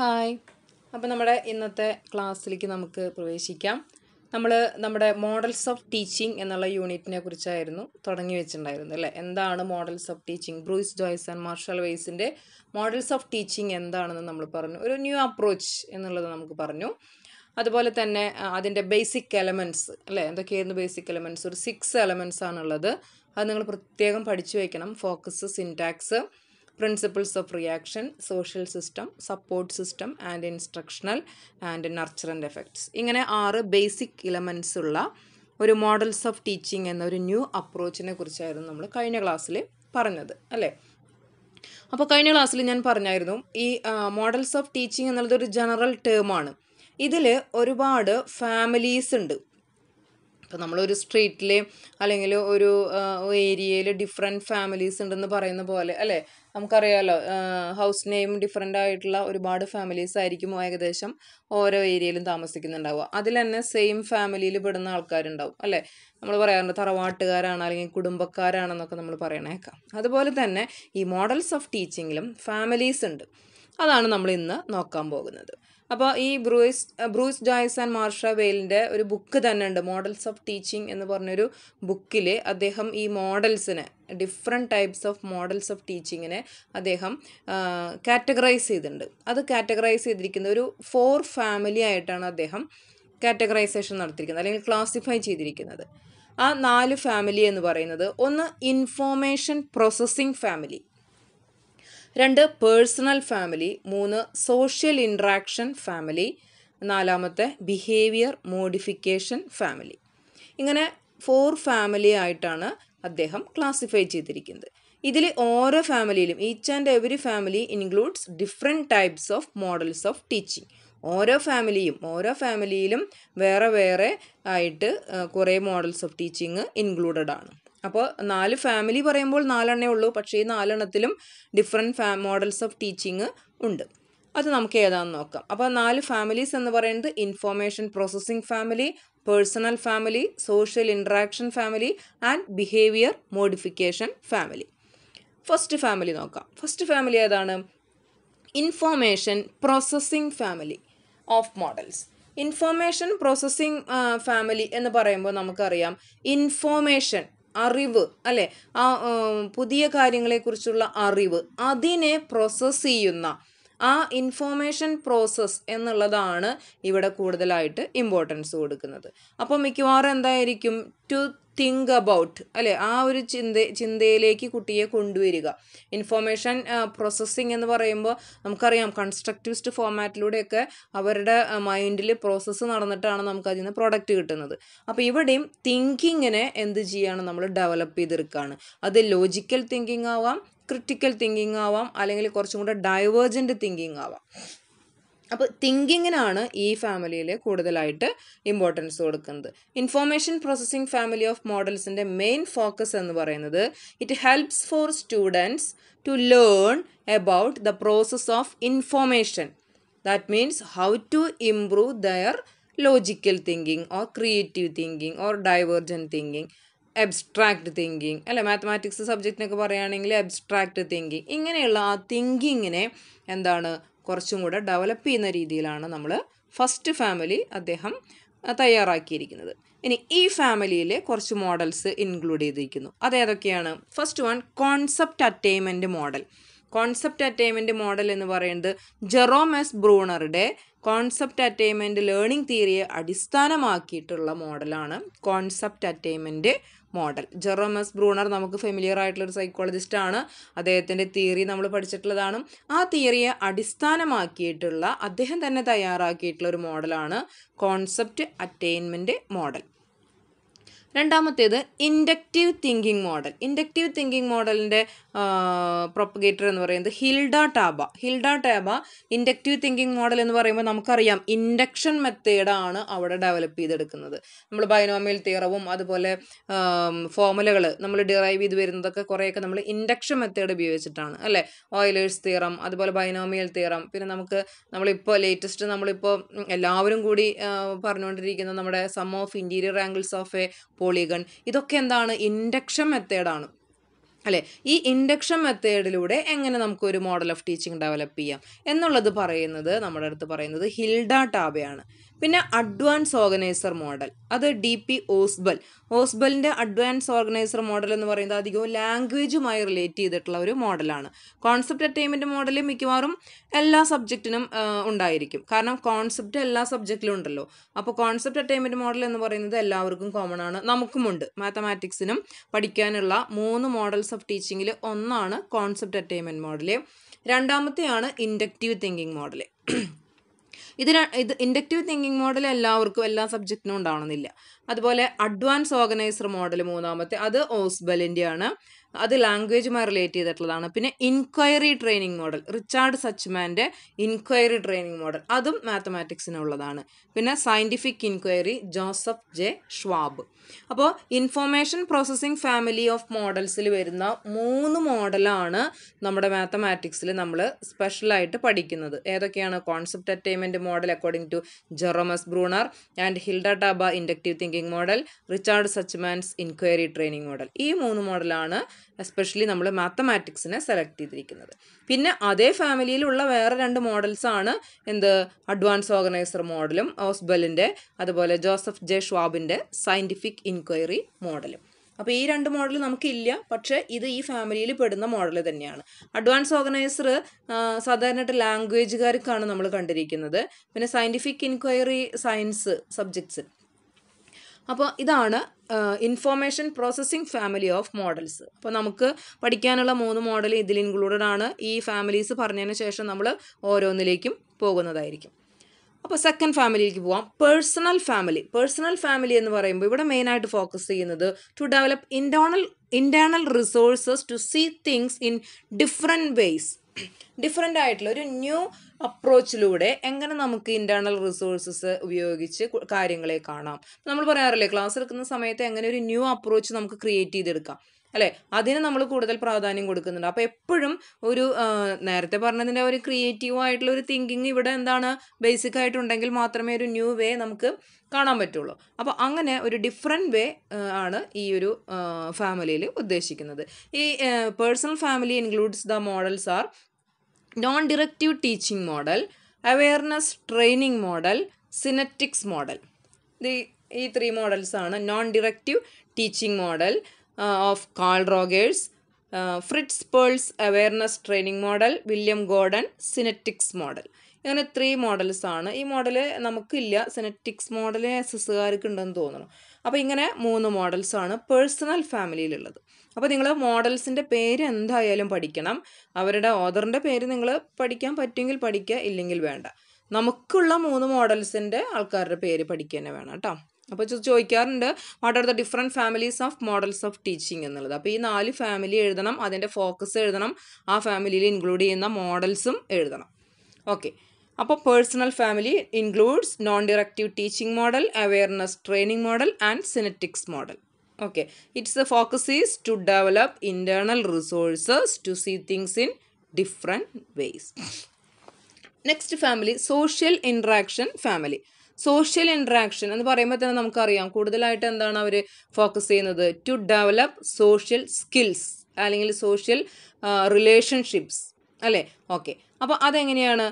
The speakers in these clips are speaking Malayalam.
ഹായ് അപ്പോൾ നമ്മുടെ ഇന്നത്തെ ക്ലാസ്സിലേക്ക് നമുക്ക് പ്രവേശിക്കാം നമ്മൾ നമ്മുടെ മോഡൽസ് ഓഫ് ടീച്ചിങ് എന്നുള്ള യൂണിറ്റിനെ കുറിച്ചായിരുന്നു തുടങ്ങി വെച്ചിട്ടുണ്ടായിരുന്നു അല്ലേ എന്താണ് models of teaching Bruce Joyce and Marshal വെയ്സിൻ്റെ മോഡൽസ് ഓഫ് ടീച്ചിങ് എന്താണെന്ന് നമ്മൾ പറഞ്ഞു ഒരു ന്യൂ അപ്രോച്ച് എന്നുള്ളത് നമുക്ക് പറഞ്ഞു അതുപോലെ തന്നെ അതിൻ്റെ ബേസിക് എലമെൻറ്റ്സ് അല്ലേ എന്തൊക്കെയായിരുന്നു ബേസിക് എലമെൻറ്റ്സ് ഒരു സിക്സ് എലമെൻറ്റ്സ് ആണുള്ളത് അത് നിങ്ങൾ പ്രത്യേകം പഠിച്ചു വയ്ക്കണം focus syntax principles of reaction social system support system and instructional and nurturant effects ഇങ്ങനെ ആറ് ബേസിക് ഇലമെൻസ് ഉള്ള ഒരു മോഡൽസ് ഓഫ് ടീച്ചിങ് എന്ന ഒരു ന്യൂ അപ്രോച്ചിനെ കുറിച്ചായിരുന്നു നമ്മൾ കഴിഞ്ഞ ക്ലാസ്സിൽ പറഞ്ഞത് അല്ലേ അപ്പോൾ കഴിഞ്ഞ ക്ലാസ്സിൽ ഞാൻ പറഞ്ഞായിരുന്നു ഈ മോഡൽസ് ഓഫ് ടീച്ചിങ് എന്നുള്ളത് ഒരു ജനറൽ ടേമാണ് ഇതിൽ ഒരുപാട് ഫാമിലീസ് ഉണ്ട് ഇപ്പം നമ്മളൊരു സ്ട്രീറ്റിൽ അല്ലെങ്കിൽ ഒരു ഏരിയയിൽ ഡിഫറെൻറ്റ് ഫാമിലീസ് ഉണ്ടെന്ന് പറയുന്ന പോലെ അല്ലേ നമുക്കറിയാമല്ലോ ഹൗസ് നെയിം ഡിഫറെൻ്റ് ആയിട്ടുള്ള ഒരുപാട് ഫാമിലീസ് ആയിരിക്കും ഏകദേശം ഓരോ ഏരിയയിലും താമസിക്കുന്നുണ്ടാവുക അതിൽ തന്നെ സെയിം ഫാമിലിയിൽ പെടുന്ന ആൾക്കാരുണ്ടാവും അല്ലേ നമ്മൾ പറയാറുണ്ട് തറവാട്ടുകാരാണ് അല്ലെങ്കിൽ കുടുംബക്കാരാണെന്നൊക്കെ നമ്മൾ പറയണേക്കാം അതുപോലെ തന്നെ ഈ മോഡൽസ് ഓഫ് ടീച്ചിങ്ങിലും ഫാമിലീസ് ഉണ്ട് അതാണ് നമ്മൾ ഇന്ന് നോക്കാൻ പോകുന്നത് അപ്പോൾ ഈ Bruce Bruce Joyce and Marsha വെയിലിൻ്റെ ഒരു ബുക്ക് തന്നെ ഉണ്ട് മോഡൽസ് ഓഫ് ടീച്ചിങ് എന്ന് പറഞ്ഞൊരു ബുക്കിൽ അദ്ദേഹം ഈ മോഡൽസിനെ different types of models of ടീച്ചിങ്ങിനെ അദ്ദേഹം കാറ്റഗറൈസ് ചെയ്തിട്ടുണ്ട് അത് കാറ്റഗറൈസ് ചെയ്തിരിക്കുന്ന ഒരു ഫോർ ഫാമിലി ആയിട്ടാണ് അദ്ദേഹം കാറ്റഗറൈസേഷൻ നടത്തിയിരിക്കുന്നത് അല്ലെങ്കിൽ ക്ലാസിഫൈ ചെയ്തിരിക്കുന്നത് ആ നാല് ഫാമിലി എന്ന് പറയുന്നത് ഒന്ന് ഇൻഫോർമേഷൻ പ്രോസസ്സിംഗ് ഫാമിലി രണ്ട് പേഴ്സണൽ ഫാമിലി മൂന്ന് സോഷ്യൽ ഇൻട്രാക്ഷൻ ഫാമിലി നാലാമത്തെ ബിഹേവിയർ മോഡിഫിക്കേഷൻ ഫാമിലി ഇങ്ങനെ ഫോർ ഫാമിലി ആയിട്ടാണ് അദ്ദേഹം ക്ലാസിഫൈ ചെയ്തിരിക്കുന്നത് ഇതിൽ ഓരോ ഫാമിലിയിലും each and every family includes different types of models of teaching ഓരോ ഫാമിലിയും ഓരോ ഫാമിലിയിലും വേറെ വേറെ ആയിട്ട് കുറേ മോഡൽസ് ഓഫ് ടീച്ചിങ് ഇൻക്ലൂഡഡ് ആണ് അപ്പോൾ നാല് ഫാമിലി പറയുമ്പോൾ നാലെണ്ണേ ഉള്ളൂ പക്ഷേ ഈ നാലെണ്ണത്തിലും ഡിഫറെൻറ്റ് ഫാ മോഡൽസ് ഓഫ് ടീച്ചിങ് ഉണ്ട് അത് നമുക്ക് ഏതാണെന്ന് നോക്കാം അപ്പോൾ നാല് ഫാമിലീസ് എന്ന് പറയുന്നത് information processing family personal family social interaction family and behaviour modification family first family നോക്കാം ഫസ്റ്റ് ഫാമിലി ഏതാണ് information processing family of models information processing family എന്ന് പറയുമ്പോൾ നമുക്കറിയാം ഇൻഫോർമേഷൻ അറിവ് അല്ലെ ആ പുതിയ കാര്യങ്ങളെക്കുറിച്ചുള്ള അറിവ് അതിനെ പ്രോസസ്സ് ചെയ്യുന്ന ആ ഇൻഫോർമേഷൻ പ്രോസസ്സ് എന്നുള്ളതാണ് ഇവിടെ കൂടുതലായിട്ട് ഇമ്പോർട്ടൻസ് കൊടുക്കുന്നത് അപ്പോൾ മിക്കവാറും എന്തായിരിക്കും ടു തിങ്ക് അബൌട്ട് അല്ലേ ആ ഒരു ചിന്ത ചിന്തയിലേക്ക് കുട്ടിയെ കൊണ്ടുവരിക ഇൻഫോർമേഷൻ പ്രോസസ്സിങ് എന്ന് പറയുമ്പോൾ നമുക്കറിയാം കൺസ്ട്രക്റ്റിവിസ്റ്റ് ഫോമാറ്റിലൂടെയൊക്കെ അവരുടെ മൈൻഡിൽ പ്രോസസ്സ് നടന്നിട്ടാണ് നമുക്ക് അതിൽ നിന്ന് പ്രോഡക്റ്റ് കിട്ടുന്നത് അപ്പോൾ ഇവിടെയും തിങ്കിങ്ങിനെ എന്ത് ചെയ്യാണ് നമ്മൾ ഡെവലപ്പ് ചെയ്തെടുക്കുകയാണ് അത് ലോജിക്കൽ തിങ്കിങ് ആവാം ക്രിട്ടിക്കൽ തിങ്കിങ് ആവാം അല്ലെങ്കിൽ കുറച്ചും കൂടെ ഡൈവേർജൻറ്റ് തിങ്കിങ് ആവാം അപ്പോൾ തിങ്കിങ്ങിനാണ് ഈ ഫാമിലിയിൽ കൂടുതലായിട്ട് ഇമ്പോർട്ടൻസ് കൊടുക്കുന്നത് ഇൻഫോർമേഷൻ പ്രോസസ്സിംഗ് ഫാമിലി ഓഫ് മോഡൽസിൻ്റെ മെയിൻ ഫോക്കസ് എന്ന് പറയുന്നത് it helps for students to learn about the process of information that means how to improve their logical thinking or creative thinking or divergent thinking abstract thinking അല്ലെ മാത്തമാറ്റിക്സ് സബ്ജക്റ്റിനൊക്കെ പറയുകയാണെങ്കിൽ എബ്സ്ട്രാക്റ്റ് തിങ്കിങ് ഇങ്ങനെയുള്ള ആ തിങ്കിങ്ങിനെ എന്താണ് കുറച്ചും കൂടെ ഡെവലപ്പ് ചെയ്യുന്ന രീതിയിലാണ് നമ്മൾ ഫസ്റ്റ് ഫാമിലി അദ്ദേഹം തയ്യാറാക്കിയിരിക്കുന്നത് ഇനി ഈ ഫാമിലിയിൽ കുറച്ച് മോഡൽസ് ഇൻക്ലൂഡ് ചെയ്തിരിക്കുന്നു അതേതൊക്കെയാണ് first one concept attainment model concept attainment model എന്ന് പറയുന്നത് ജെറോമസ് ബ്രൂണറുടെ കോൺസെപ്റ്റ് അറ്റൈൻമെൻറ്റ് ലേണിംഗ് തിയറിയെ അടിസ്ഥാനമാക്കിയിട്ടുള്ള മോഡലാണ് concept attainment model Jerome S Bruner നമുക്ക് ഫെമിലിയർ ആയിട്ടുള്ള ഒരു സൈക്കോളജിസ്റ്റ് ആണ് അദ്ദേഹത്തിൻ്റെ തിയറി നമ്മൾ പഠിച്ചിട്ടുള്ളതാണ് ആ തിയറിയെ അടിസ്ഥാനമാക്കിയിട്ടുള്ള അദ്ദേഹം തന്നെ തയ്യാറാക്കിയിട്ടുള്ള ഒരു മോഡലാണ് കോൺസെപ്റ്റ് അറ്റൈൻമെൻറ്റ് മോഡൽ രണ്ടാമത്തേത് inductive thinking model inductive thinking മോഡലിൻ്റെ പ്രൊപ്പഗേറ്റർ എന്ന് പറയുന്നത് Hilda Taba Hilda Taba inductive thinking model എന്ന് പറയുമ്പോൾ നമുക്കറിയാം ഇൻഡക്ഷൻ മെത്തേഡാണ് അവിടെ ഡെവലപ്പ് ചെയ്തെടുക്കുന്നത് നമ്മൾ ബൈനോമിയൽ തിയറവും അതുപോലെ ഫോമുലകൾ നമ്മൾ ഡിറൈവ് ചെയ്ത് വരുന്നതൊക്കെ കുറേയൊക്കെ നമ്മൾ ഇൻഡക്ഷൻ മെത്തേഡ് ഉപയോഗിച്ചിട്ടാണ് അല്ലേ ഓയിലേഴ്സ് തിയറം അതുപോലെ ബൈനോമിയൽ തിയറം പിന്നെ നമുക്ക് നമ്മളിപ്പോൾ ലേറ്റസ്റ്റ് നമ്മളിപ്പോൾ എല്ലാവരും കൂടി പറഞ്ഞുകൊണ്ടിരിക്കുന്ന നമ്മുടെ sum of interior angles of a polygon ഇതൊക്കെ എന്താണ് ഇൻഡക്ഷൻ മെത്തേഡാണ് അല്ലേ ഈ ഇൻഡക്ഷൻ മെത്തേഡിലൂടെ എങ്ങനെ നമുക്കൊരു മോഡൽ ഓഫ് ടീച്ചിങ് ഡെവലപ്പ് ചെയ്യാം എന്നുള്ളത് പറയുന്നത് നമ്മുടെ അടുത്ത് പറയുന്നത് ഹിൽഡ ടാബയാണ് പിന്നെ അഡ്വാൻസ് ഓർഗനൈസർ മോഡൽ അത് ഡി പി ഓസ്ബൽ ഓസ്ബലിൻ്റെ അഡ്വാൻസ് ഓർഗനൈസർ മോഡൽ എന്ന് പറയുന്നത് അധികവും ലാംഗ്വേജുമായി റിലേറ്റ് ചെയ്തിട്ടുള്ള ഒരു മോഡലാണ് കോൺസെപ്റ്റ് അറ്റൈൻമെൻറ്റ് മോഡൽ മിക്കവാറും എല്ലാ സബ്ജക്റ്റിനും ഉണ്ടായിരിക്കും കാരണം കോൺസെപ്റ്റ് എല്ലാ സബ്ജക്റ്റിലും ഉണ്ടല്ലോ അപ്പോൾ കോൺസെപ്റ്റ് അറ്റൈൻമെൻറ്റ് മോഡൽ എന്ന് പറയുന്നത് എല്ലാവർക്കും കോമൺ ആണ് നമുക്കുമുണ്ട് മാത്തമാറ്റിക്സിനും പഠിക്കാനുള്ള മൂന്ന് മോഡൽസ് ഓഫ് ടീച്ചിങ്ങിൽ ഒന്നാണ് കോൺസെപ്റ്റ് അറ്റൈൻമെൻറ്റ് മോഡൽ രണ്ടാമത്തെയാണ് ഇൻഡക്റ്റീവ് തിങ്കിങ് മോഡൽ ഇത് ഇത് ഇൻഡക്റ്റീവ് തിങ്കിങ് മോഡൽ എല്ലാവർക്കും എല്ലാ സബ്ജക്റ്റിനും ഉണ്ടാവണമെന്നില്ല അതുപോലെ അഡ്വാൻസ് ഓർഗനൈസർ മോഡൽ മൂന്നാമത്തെ അത് ഓസ്ബലിൻ്റെയാണ് അത് ലാംഗ്വേജുമായി റിലേറ്റ് ചെയ്തിട്ടുള്ളതാണ് പിന്നെ ഇൻക്വയറി ട്രെയിനിങ് മോഡൽ റിച്ചാർഡ് സച്ച്മാൻ്റെ ഇൻക്വയറി ട്രെയിനിങ് മോഡൽ അതും മാത്തമാറ്റിക്സിനുള്ളതാണ് പിന്നെ scientific inquiry Joseph J Schwab അപ്പോൾ ഇൻഫോർമേഷൻ പ്രോസസ്സിംഗ് ഫാമിലി ഓഫ് മോഡൽസിൽ വരുന്ന മൂന്ന് മോഡലാണ് നമ്മുടെ മാത്തമാറ്റിക്സിൽ നമ്മൾ സ്പെഷ്യലായിട്ട് പഠിക്കുന്നത് ഏതൊക്കെയാണ് concept attainment model according to Jerome S Bruner and Hilda Taba inductive thinking model Richard Suchman's inquiry training model ഈ മൂന്ന് മോഡലാണ് എസ്പെഷ്യലി നമ്മൾ മാത്തമാറ്റിക്സിനെ സെലക്ട് ചെയ്തിരിക്കുന്നത് പിന്നെ അതേ ഫാമിലിയിലുള്ള വേറെ രണ്ട് മോഡൽസാണ് എന്ത് അഡ്വാൻസ് ഓർഗനൈസർ മോഡലും ഓസ്ബലിൻ്റെ അതുപോലെ ജോസഫ് ജെ ഷ്വാബിൻ്റെ സയൻറ്റിഫിക് ഇൻക്വയറി മോഡലും അപ്പോൾ ഈ രണ്ട് മോഡൽ നമുക്കില്ല പക്ഷേ ഇത് ഈ ഫാമിലിയിൽ പെടുന്ന മോഡൽ തന്നെയാണ് അഡ്വാൻസ് ഓർഗനൈസർ സാധാരണയായിട്ട് ലാംഗ്വേജുകാർക്കാണ് നമ്മൾ കണ്ടിരിക്കുന്നത് പിന്നെ സയൻറ്റിഫിക് ഇൻക്വയറി സയൻസ് സബ്ജക്ട്സ് അപ്പോൾ ഇതാണ് information processing family of models അപ്പോൾ നമുക്ക് പഠിക്കാനുള്ള മൂന്ന് മോഡൽ ഇതിൽ ഇൻക്ലൂഡഡ് ആണ് ഈ ഫാമിലീസ് പറഞ്ഞതിന് ശേഷം നമ്മൾ ഓരോന്നിലേക്കും പോകുന്നതായിരിക്കും അപ്പോൾ സെക്കൻഡ് ഫാമിലിയിലേക്ക് പോവാം പേഴ്സണൽ ഫാമിലി പേഴ്സണൽ ഫാമിലി എന്ന് പറയുമ്പോൾ ഇവിടെ മെയിനായിട്ട് ഫോക്കസ് ചെയ്യുന്നത് to develop internal internal resources to see things in different ways different ആയിട്ടുള്ള ഒരു ന്യൂ അപ്രോച്ചിലൂടെ എങ്ങനെ നമുക്ക് ഇൻറ്റേർണൽ റിസോഴ്സസ് ഉപയോഗിച്ച് കാര്യങ്ങളെ കാണാം നമ്മൾ പറയാറില്ലേ ക്ലാസ് എടുക്കുന്ന സമയത്ത് എങ്ങനെ ഒരു ന്യൂ അപ്രോച്ച് നമുക്ക് ക്രിയേറ്റ് ചെയ്തെടുക്കാം അല്ലേ അതിന് നമ്മൾ കൂടുതൽ പ്രാധാന്യം കൊടുക്കുന്നുണ്ട് അപ്പോൾ എപ്പോഴും ഒരു നേരത്തെ പറഞ്ഞതിൻ്റെ ഒരു ക്രിയേറ്റീവ് ആയിട്ടുള്ള ഒരു തിങ്കിങ് ഇവിടെ എന്താണ് ബേസിക് ആയിട്ടുണ്ടെങ്കിൽ മാത്രമേ ഒരു ന്യൂ വേ നമുക്ക് കാണാൻ പറ്റുള്ളൂ അപ്പോൾ അങ്ങനെ ഒരു ഡിഫറെൻറ്റ് വേ ആണ് ഈ ഒരു ഫാമിലിയിൽ ഉദ്ദേശിക്കുന്നത് ഈ personal family includes the models are non directive teaching model awareness training model synectics model ഈ ത്രീ മോഡൽസാണ് non directive teaching model of Carl Rogers Fritz Perls awareness training model William Gordon synectics model ഇങ്ങനെ ത്രീ മോഡൽസ് ആണ് ഈ മോഡൽ നമുക്കില്ല സിനറ്റിക്സ് മോഡൽ എസ് എസ്സുകാർക്ക് ഉണ്ടെന്ന് തോന്നുന്നു അപ്പോൾ ഇങ്ങനെ മൂന്ന് മോഡൽസാണ് പേഴ്സണൽ ഫാമിലിയിലുള്ളത് അപ്പോൾ നിങ്ങൾ മോഡൽസിൻ്റെ പേര് എന്തായാലും പഠിക്കണം അവരുടെ ഓദറിൻ്റെ പേര് നിങ്ങൾ പഠിക്കാൻ പറ്റുമെങ്കിൽ പഠിക്കുക ഇല്ലെങ്കിൽ വേണ്ട നമുക്കുള്ള മൂന്ന് മോഡൽസിൻ്റെ ആൾക്കാരുടെ പേര് പഠിക്കുക തന്നെ വേണം കേട്ടോ അപ്പോൾ ചോദിക്കാറുണ്ട് what are the different families of models of teaching എന്നുള്ളത് അപ്പോൾ ഈ നാല് ഫാമിലി എഴുതണം അതിൻ്റെ ഫോക്കസ് എഴുതണം ആ ഫാമിലിയിൽ ഇൻക്ലൂഡ് ചെയ്യുന്ന മോഡൽസും എഴുതണം ഓക്കെ അപ്പോൾ personal family includes non directive teaching model awareness training model and synectics model okay it's the focus is to develop internal resources to see things in different ways next family social interaction family social interaction എന്ന് പറയുമ്പോൾ തന്നെ നമുക്കറിയാം കൂടുതലായിട്ട് എന്താണ് അവർ ഫോക്കസ് ചെയ്യുന്നത് ടു ഡെവലപ്പ് സോഷ്യൽ സ്കിൽസ് അല്ലെങ്കിൽ സോഷ്യൽ റിലേഷൻഷിപ്സ് അല്ലേ ഓക്കെ അപ്പോൾ അതെങ്ങനെയാണ്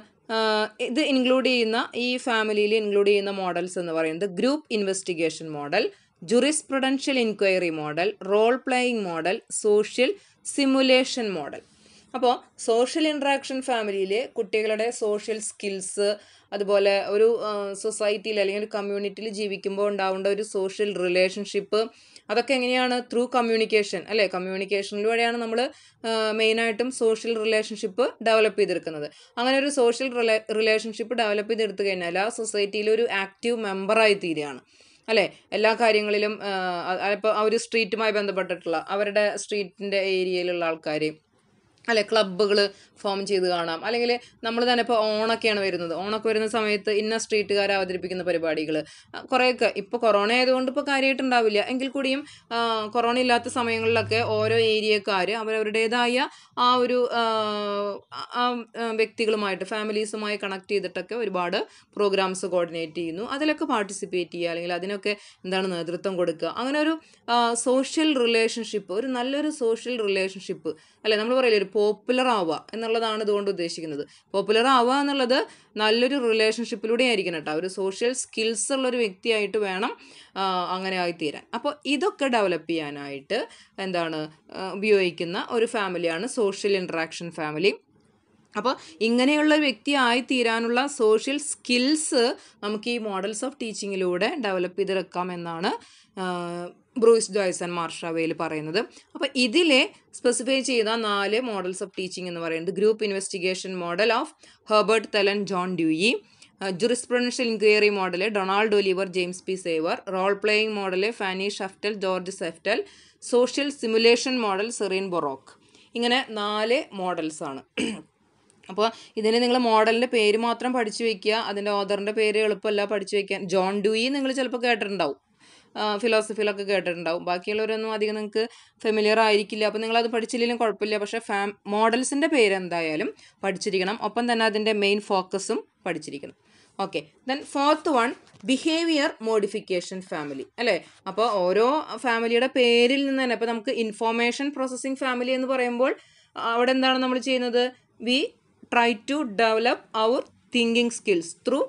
ഇത് ഇൻക്ലൂഡ് ചെയ്യുന്ന ഈ ഫാമിലിയിൽ ഇൻക്ലൂഡ് ചെയ്യുന്ന മോഡൽസ് എന്ന് പറയുന്നത് group investigation model prudential inquiry model role playing model social simulation model അപ്പോൾ സോഷ്യൽ ഇൻട്രാക്ഷൻ ഫാമിലിയിൽ കുട്ടികളുടെ സോഷ്യൽ സ്കിൽസ് അതുപോലെ ഒരു സൊസൈറ്റിയിൽ അല്ലെങ്കിൽ ഒരു കമ്മ്യൂണിറ്റിയിൽ ജീവിക്കുമ്പോൾ ഉണ്ടാവേണ്ട ഒരു സോഷ്യൽ റിലേഷൻഷിപ്പ് അതൊക്കെ എങ്ങനെയാണ് ത്രൂ കമ്മ്യൂണിക്കേഷൻ അല്ലേ കമ്മ്യൂണിക്കേഷനിലൂടെയാണ് നമ്മൾ മെയിനായിട്ടും സോഷ്യൽ റിലേഷൻഷിപ്പ് ഡെവലപ്പ് ചെയ്തെടുക്കുന്നത് അങ്ങനെ ഒരു സോഷ്യൽ റിലേഷൻഷിപ്പ് ഡെവലപ്പ് ചെയ്തെടുത്തു കഴിഞ്ഞാൽ ആ സൊസൈറ്റിയിൽ ഒരു ആക്റ്റീവ് മെമ്പറായി തീരുകയാണ് അല്ലേ എല്ലാ കാര്യങ്ങളിലും ഇപ്പോൾ ആ ഒരു സ്ട്രീറ്റുമായി ബന്ധപ്പെട്ടിട്ടുള്ള അവരുടെ സ്ട്രീറ്റിൻ്റെ ഏരിയയിലുള്ള ആൾക്കാർ അല്ലെ ക്ലബ്ബുകൾ ഫോം ചെയ്ത് കാണാം അല്ലെങ്കിൽ നമ്മൾ തന്നെ ഇപ്പോൾ ഓണൊക്കെയാണ് വരുന്നത് ഓണൊക്കെ വരുന്ന സമയത്ത് ഇന്ന സ്ട്രീറ്റുകാർ അവതരിപ്പിക്കുന്ന പരിപാടികൾ കുറേയൊക്കെ ഇപ്പോൾ കൊറോണ ആയതുകൊണ്ട് ഇപ്പോൾ കാര്യമായിട്ടുണ്ടാവില്ല എങ്കിൽ കൂടിയും കൊറോണ ഇല്ലാത്ത സമയങ്ങളിലൊക്കെ ഓരോ ഏരിയക്കാർ അവരവരുടേതായ ആ ഒരു വ്യക്തികളുമായിട്ട് ഫാമിലീസുമായി കണക്ട് ചെയ്തിട്ടൊക്കെ ഒരുപാട് പ്രോഗ്രാംസ് കോർഡിനേറ്റ് ചെയ്യുന്നു അതിലൊക്കെ പാർട്ടിസിപ്പേറ്റ് ചെയ്യുക അല്ലെങ്കിൽ അതിനൊക്കെ എന്താണ് നേതൃത്വം കൊടുക്കുക അങ്ങനെ ഒരു സോഷ്യൽ റിലേഷൻഷിപ്പ് ഒരു നല്ലൊരു സോഷ്യൽ റിലേഷൻഷിപ്പ് അല്ലെ നമ്മൾ പറയില്ല ഒരു പോപ്പുലർ ആവുക എന്നുള്ളതാണ് ഇതുകൊണ്ട് ഉദ്ദേശിക്കുന്നത് പോപ്പുലർ ആവുക എന്നുള്ളത് നല്ലൊരു റിലേഷൻഷിപ്പിലൂടെ ആയിരിക്കണം കേട്ടോ ഒരു സോഷ്യൽ സ്കിൽസ് ഉള്ള ഒരു വ്യക്തിയായിട്ട് വേണം അങ്ങനെ ആയിത്തീരാൻ അപ്പോൾ ഇതൊക്കെ ഡെവലപ്പ് ചെയ്യാനായിട്ട് എന്താണ് ഉപയോഗിക്കുന്ന ഒരു ഫാമിലിയാണ് സോഷ്യൽ ഇൻട്രാക്ഷൻ ഫാമിലി അപ്പോൾ ഇങ്ങനെയുള്ള വ്യക്തി തീരാനുള്ള സോഷ്യൽ സ്കിൽസ് നമുക്ക് ഈ മോഡൽസ് ഓഫ് ടീച്ചിങ്ങിലൂടെ ഡെവലപ്പ് ചെയ്തെടുക്കാം എന്നാണ് ബ്രൂയിസ് ജോയ്സൺ മാർഷാവയിൽ പറയുന്നത് അപ്പോൾ ഇതിലെ സ്പെസിഫൈ ചെയ്ത നാല് മോഡൽസ് ഓഫ് ടീച്ചിങ് എന്ന് പറയുന്നത് group investigation model of Herbert Thelen John Dewey jurisprudential inquiry model Donald Oliver James P Shaver role playing model Fannie Shaftel George Shaftel social simulation model Sarene Boocock ഇങ്ങനെ നാല് മോഡൽസാണ് അപ്പോൾ ഇതിന് നിങ്ങൾ മോഡലിൻ്റെ പേര് മാത്രം പഠിച്ചു വയ്ക്കുക അതിൻ്റെ ഓദറിൻ്റെ പേര് എളുപ്പമല്ല പഠിച്ചു വയ്ക്കാൻ ജോൺ ഡ്യൂയി നിങ്ങൾ ചിലപ്പോൾ കേട്ടിട്ടുണ്ടാവും ഫിലോസഫിയിലൊക്കെ കേട്ടിട്ടുണ്ടാവും ബാക്കിയുള്ളവരൊന്നും അധികം നിങ്ങൾക്ക് ഫെമിലിയർ ആയിരിക്കില്ല അപ്പോൾ നിങ്ങളത് പഠിച്ചില്ലെങ്കിലും കുഴപ്പമില്ല പക്ഷേ ഫാം മോഡൽസിൻ്റെ പേരെന്തായാലും പഠിച്ചിരിക്കണം ഒപ്പം തന്നെ അതിൻ്റെ മെയിൻ ഫോക്കസും പഠിച്ചിരിക്കണം okay then fourth one behaviour modification family അല്ലേ അപ്പോൾ ഓരോ ഫാമിലിയുടെ പേരിൽ നിന്ന് തന്നെ അപ്പോൾ നമുക്ക് ഇൻഫോർമേഷൻ പ്രോസസ്സിംഗ് ഫാമിലി എന്ന് പറയുമ്പോൾ അവിടെ എന്താണ് നമ്മൾ ചെയ്യുന്നത് we try to develop our thinking skills through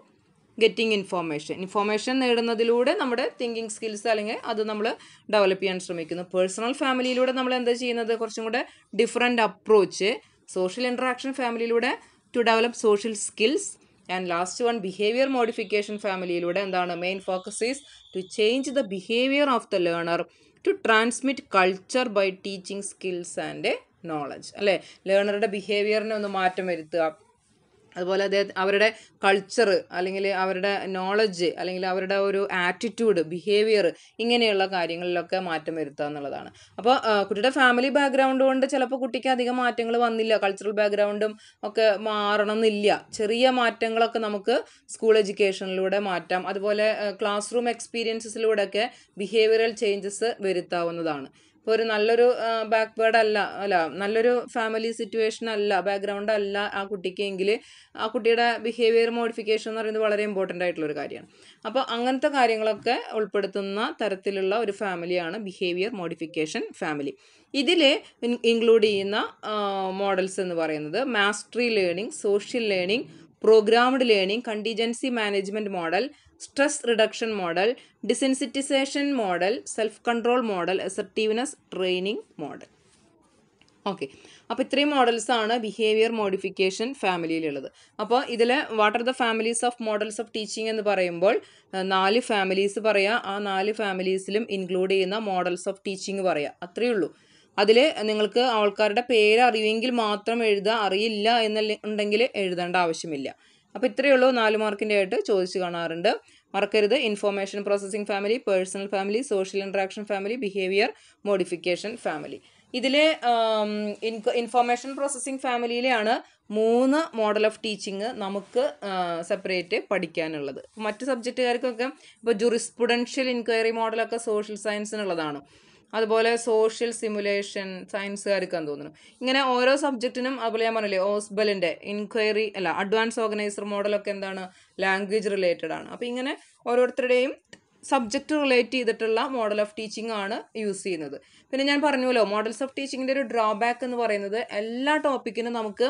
getting information information നേടുന്നതിലൂടെ നമ്മുടെ തിങ്കിങ് സ്കിൽസ് അല്ലെങ്കിൽ അത് നമ്മൾ ഡെവലപ്പ് ചെയ്യാൻ ശ്രമിക്കുന്നു പേഴ്സണൽ ഫാമിലിയിലൂടെ നമ്മൾ എന്താ ചെയ്യുന്നത് കുറച്ചും കൂടെ ഡിഫറെൻറ്റ് അപ്രോച്ച് സോഷ്യൽ ഇൻട്രാക്ഷൻ ഫാമിലിയിലൂടെ to develop social skills and last one behaviour modification ഫാമിലിയിലൂടെ എന്താണ് main focus is to change the behaviour of the learner to transmit culture by teaching skills and knowledge അല്ലേ ലേണറുടെ ബിഹേവിയറിനെ ഒന്ന് മാറ്റം വരുത്തുക അതുപോലെ അദ്ദേഹം അവരുടെ കൾച്ചർ അല്ലെങ്കിൽ അവരുടെ നോളജ് അല്ലെങ്കിൽ അവരുടെ ഒരു ആറ്റിറ്റ്യൂഡ് ബിഹേവിയർ ഇങ്ങനെയുള്ള കാര്യങ്ങളിലൊക്കെ മാറ്റം വരുത്തുക എന്നുള്ളതാണ് അപ്പോൾ കുട്ടിയുടെ ഫാമിലി ബാക്ക്ഗ്രൗണ്ട് കൊണ്ട് ചിലപ്പോൾ കുട്ടിക്ക് അധികം മാറ്റങ്ങൾ വന്നില്ല കൾച്ചറൽ ബാക്ക്ഗ്രൗണ്ടും ഒക്കെ മാറണം എന്നില്ല ചെറിയ മാറ്റങ്ങളൊക്കെ നമുക്ക് സ്കൂൾ എഡ്യൂക്കേഷനിലൂടെ മാറ്റാം അതുപോലെ ക്ലാസ് റൂം എക്സ്പീരിയൻസസിലൂടെയൊക്കെ ബിഹേവിയറൽ ചേഞ്ചസ് വരുത്താവുന്നതാണ് ഇപ്പോൾ ഒരു നല്ലൊരു ബാക്ക്വേർഡ് അല്ല അല്ല നല്ലൊരു ഫാമിലി സിറ്റുവേഷൻ അല്ല ബാക്ക്ഗ്രൗണ്ട് അല്ല ആ കുട്ടിക്ക് എങ്കിൽ ആ കുട്ടിയുടെ ബിഹേവിയർ മോഡിഫിക്കേഷൻ എന്ന് പറയുന്നത് വളരെ ഇമ്പോർട്ടൻ്റ് ആയിട്ടുള്ളൊരു കാര്യമാണ് അപ്പോൾ അങ്ങനത്തെ കാര്യങ്ങളൊക്കെ ഉൾപ്പെടുത്തുന്ന തരത്തിലുള്ള ഒരു ഫാമിലിയാണ് ബിഹേവിയർ മോഡിഫിക്കേഷൻ ഫാമിലി ഇതിൽ ഇൻക്ലൂഡ് ചെയ്യുന്ന മോഡൽസ് എന്ന് പറയുന്നത് mastery learning social learning programmed learning contingency management model stress reduction model desensitisation model self control model assertiveness training model okay അപ്പോൾ ഇത്രയും മോഡൽസാണ് ബിഹേവിയർ മോഡിഫിക്കേഷൻ ഫാമിലിയിലുള്ളത് അപ്പോൾ ഇതിൽ what are the families of models of teaching എന്ന് പറയുമ്പോൾ നാല് ഫാമിലീസ് പറയാം ആ നാല് ഫാമിലീസിലും ഇൻക്ലൂഡ് ചെയ്യുന്ന മോഡൽസ് ഓഫ് ടീച്ചിങ് പറയാം അത്രയേ ഉള്ളൂ അതിൽ നിങ്ങൾക്ക് ആൾക്കാരുടെ പേര് അറിയുമെങ്കിൽ മാത്രം എഴുതുക അറിയില്ല എന്നുണ്ടെങ്കിൽ എഴുതേണ്ട ആവശ്യമില്ല അപ്പോൾ ഇത്രയേ ഉള്ളൂ നാല് മാർക്കിൻ്റെ ആയിട്ട് ചോദിച്ചു കാണാറുണ്ട് മറക്കരുത് information processing family personal family social interaction family behaviour modification family ഇതിലെ ഇൻഫോർമേഷൻ പ്രോസസ്സിംഗ് ഫാമിലിയിലെയാണ് മൂന്ന് മോഡൽ ഓഫ് ടീച്ചിങ് നമുക്ക് സെപ്പറേറ്റ് പഠിക്കാനുള്ളത് മറ്റ് സബ്ജക്റ്റുകാർക്കൊക്കെ ഇപ്പോൾ ജുറിസ്പുഡൻഷ്യൽ ഇൻക്വയറി മോഡലൊക്കെ സോഷ്യൽ സയൻസിനുള്ളതാണ് അതുപോലെ സോഷ്യൽ സിമുലേഷൻ സയൻസുകാർക്കാന്ന് തോന്നുന്നു ഇങ്ങനെ ഓരോ സബ്ജക്റ്റിനും അതുപോലെ ഞാൻ പറഞ്ഞില്ലേ ഓസ്ബലിൻ്റെ ഇൻക്വയറി അല്ല അഡ്വാൻസ് ഓർഗനൈസർ മോഡലൊക്കെ എന്താണ് ലാംഗ്വേജ് റിലേറ്റഡ് ആണ് അപ്പോൾ ഇങ്ങനെ ഓരോരുത്തരുടെയും സബ്ജക്റ്റ് റിലേറ്റ് ചെയ്തിട്ടുള്ള മോഡൽ ഓഫ് ടീച്ചിങ് ആണ് യൂസ് ചെയ്യുന്നത് പിന്നെ ഞാൻ പറഞ്ഞുവല്ലോ മോഡൽസ് ഓഫ് ടീച്ചിങ്ങിൻ്റെ ഒരു ഡ്രോബാക്ക് എന്ന് പറയുന്നത് എല്ലാ ടോപ്പിക്കിനും നമുക്ക്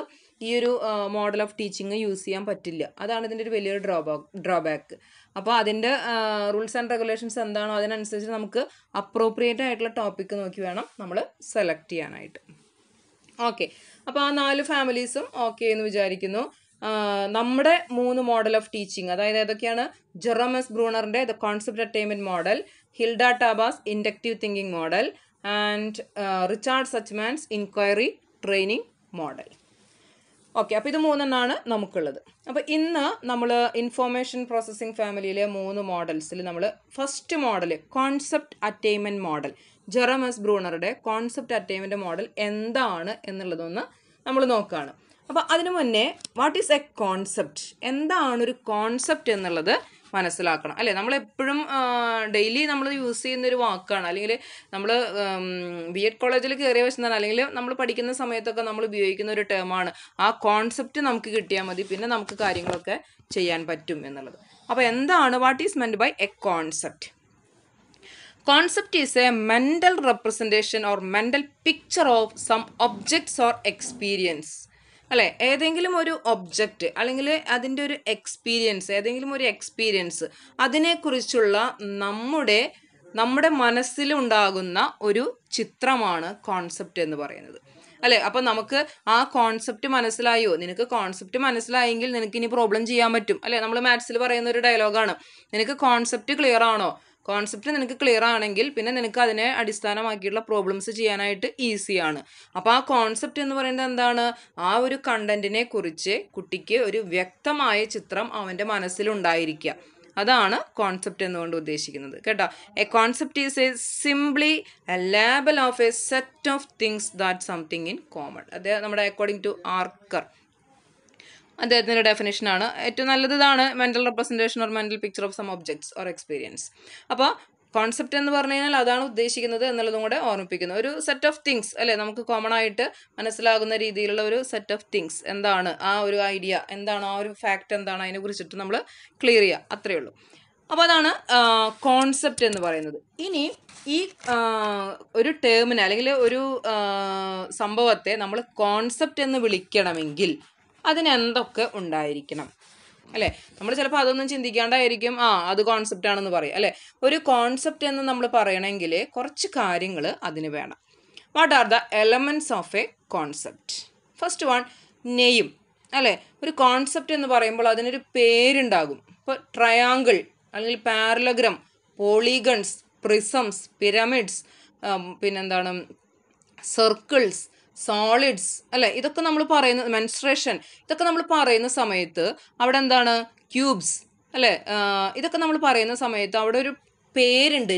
ഈ ഒരു മോഡൽ ഓഫ് ടീച്ചിങ് യൂസ് ചെയ്യാൻ പറ്റില്ല അതാണ് ഇതിൻ്റെ ഒരു വലിയൊരു ഡ്രോബാക്ക് ഡ്രോബാക്ക് അപ്പോൾ അതിൻ്റെ റൂൾസ് ആൻഡ് റെഗുലേഷൻസ് എന്താണോ അതിനനുസരിച്ച് നമുക്ക് അപ്രോപ്രിയേറ്റ് ആയിട്ടുള്ള ടോപ്പിക്ക് നോക്കി വേണം നമ്മൾ സെലക്ട് ചെയ്യാനായിട്ട് ഓക്കെ അപ്പോൾ ആ നാല് ഫാമിലീസും ഓക്കെ എന്ന് വിചാരിക്കുന്നു നമ്മുടെ മൂന്ന് മോഡൽ ഓഫ് ടീച്ചിങ് അതായത് ഏതൊക്കെയാണ് ജെറോമസ് ബ്രൂണറിൻ്റെ the concept attainment model Hilda Taba's inductive thinking model and Richard Suchman's inquiry training model okay അപ്പോൾ ഇത് മൂന്നെണ്ണമാണ് നമുക്കുള്ളത് അപ്പോൾ ഇന്ന് നമ്മൾ ഇൻഫോർമേഷൻ പ്രോസസ്സിംഗ് ഫാമിലിയിലെ മൂന്ന് മോഡൽസിൽ നമ്മൾ first model concept attainment model Jerome S ബ്രൂണറുടെ കോൺസെപ്റ്റ് അറ്റൈൻമെൻറ്റ് മോഡൽ എന്താണ് എന്നുള്ളതൊന്ന് നമ്മൾ നോക്കുകയാണ് അപ്പോൾ അതിനു മുന്നേ വാട്ട് ഈസ് എ കോൺസെപ്റ്റ് എന്താണ് ഒരു കോൺസെപ്റ്റ് എന്നുള്ളത് മനസ്സിലാക്കണം അല്ലേ നമ്മളെപ്പോഴും ഡെയിലി നമ്മൾ യൂസ് ചെയ്യുന്ന ഒരു വാക്കാണ് അല്ലെങ്കിൽ നമ്മൾ ബി എഡ് കോളേജിൽ കയറിയ വശം തന്നെ അല്ലെങ്കിൽ നമ്മൾ പഠിക്കുന്ന സമയത്തൊക്കെ നമ്മൾ ഉപയോഗിക്കുന്ന ഒരു ടേമാണ് ആ കോൺസെപ്റ്റ് നമുക്ക് കിട്ടിയാൽ മതി പിന്നെ നമുക്ക് കാര്യങ്ങളൊക്കെ ചെയ്യാൻ പറ്റും എന്നുള്ളത് അപ്പോൾ എന്താണ് what is meant by a concept concept is a mental representation or mental picture of some objects or experience അല്ലേ ഏതെങ്കിലും ഒരു ഒബ്ജക്റ്റ് അല്ലെങ്കിൽ അതിൻ്റെ ഒരു എക്സ്പീരിയൻസ് ഏതെങ്കിലും ഒരു എക്സ്പീരിയൻസ് അതിനെക്കുറിച്ചുള്ള നമ്മുടെ നമ്മുടെ മനസ്സിലുണ്ടാകുന്ന ഒരു ചിത്രമാണ് കോൺസെപ്റ്റ് എന്ന് പറയുന്നത് അല്ലേ അപ്പോൾ നമുക്ക് ആ കോൺസെപ്റ്റ് മനസ്സിലായോ നിനക്ക് കോൺസെപ്റ്റ് മനസ്സിലായെങ്കിൽ നിനക്ക് ഇനി പ്രോബ്ലം ചെയ്യാൻ പറ്റും അല്ലേ നമ്മൾ മാത്സിൽ പറയുന്ന ഒരു ഡയലോഗാണ് നിനക്ക് കോൺസെപ്റ്റ് ക്ലിയർ ആണോ കോൺസെപ്റ്റ് നിനക്ക് ക്ലിയർ ആണെങ്കിൽ പിന്നെ നിനക്ക് അതിനെ അടിസ്ഥാനമാക്കിയിട്ടുള്ള പ്രോബ്ലംസ് ചെയ്യാനായിട്ട് ഈസിയാണ് അപ്പോൾ ആ കോൺസെപ്റ്റ് എന്ന് പറയുന്നത് എന്താണ് ആ ഒരു കണ്ടന്റിനെ കുറിച്ച് കുട്ടിക്ക് ഒരു വ്യക്തമായ ചിത്രം അവൻ്റെ മനസ്സിലുണ്ടായിരിക്കുക അതാണ് കോൺസെപ്റ്റ് എന്നുകൊണ്ട് ഉദ്ദേശിക്കുന്നത് കേട്ടോ a concept is a simply a label of a set of things that something in common അതായത് നമ്മുടെ അക്കോർഡിംഗ് ടു ആർക്കർ അദ്ദേഹത്തിൻ്റെ ഡെഫിനേഷനാണ് ഏറ്റവും നല്ലത് ഇതാണ് mental representation or mental picture of some objects or experience അപ്പോൾ കോൺസെപ്റ്റ് എന്ന് പറഞ്ഞു കഴിഞ്ഞാൽ അതാണ് ഉദ്ദേശിക്കുന്നത് എന്നുള്ളതും കൂടെ ഓർമ്മിപ്പിക്കുന്നത് ഒരു സെറ്റ് ഓഫ് തിങ്സ് അല്ലേ നമുക്ക് കോമൺ ആയിട്ട് മനസ്സിലാകുന്ന രീതിയിലുള്ള ഒരു സെറ്റ് ഓഫ് തിങ്സ് എന്താണ് ആ ഒരു ഐഡിയ എന്താണ് ആ ഒരു ഫാക്റ്റ് എന്താണ് അതിനെ കുറിച്ചിട്ട് നമ്മൾ ക്ലിയർ ചെയ്യുക അത്രയേ ഉള്ളൂ അപ്പോൾ അതാണ് കോൺസെപ്റ്റ് എന്ന് പറയുന്നത് ഇനി ഈ ഒരു ടേമിനെ അല്ലെങ്കിൽ ഒരു സംഭവത്തെ നമ്മൾ കോൺസെപ്റ്റ് എന്ന് വിളിക്കണമെങ്കിൽ അതിനെന്തൊക്കെ ഉണ്ടായിരിക്കണം അല്ലേ നമ്മൾ ചിലപ്പോൾ അതൊന്നും ചിന്തിക്കാണ്ടായിരിക്കും ആ അത് കോൺസെപ്റ്റ് ആണെന്ന് പറയും അല്ലേ ഒരു കോൺസെപ്റ്റ് എന്ന് നമ്മൾ പറയണമെങ്കിൽ കുറച്ച് കാര്യങ്ങൾ അതിന് വേണം what are the elements of a concept first one നെയ്യും അല്ലേ ഒരു കോൺസെപ്റ്റ് എന്ന് പറയുമ്പോൾ അതിനൊരു പേരുണ്ടാകും ഇപ്പോൾ ട്രയാങ്കിൾ അല്ലെങ്കിൽ പാരലഗ്രം പോളിഗൺസ് പ്രിസംസ് പിരമിഡ്സ് പിന്നെന്താണ് സർക്കിൾസ് സോളിഡ്സ് അല്ലേ ഇതൊക്കെ നമ്മൾ പറയുന്ന മെൻസ്ട്രേഷൻ ഇതൊക്കെ നമ്മൾ പറയുന്ന സമയത്ത് അവിടെ എന്താണ് ക്യൂബ്സ് അല്ലേ ഇതൊക്കെ നമ്മൾ പറയുന്ന സമയത്ത് അവിടെ ഒരു പേരുണ്ട്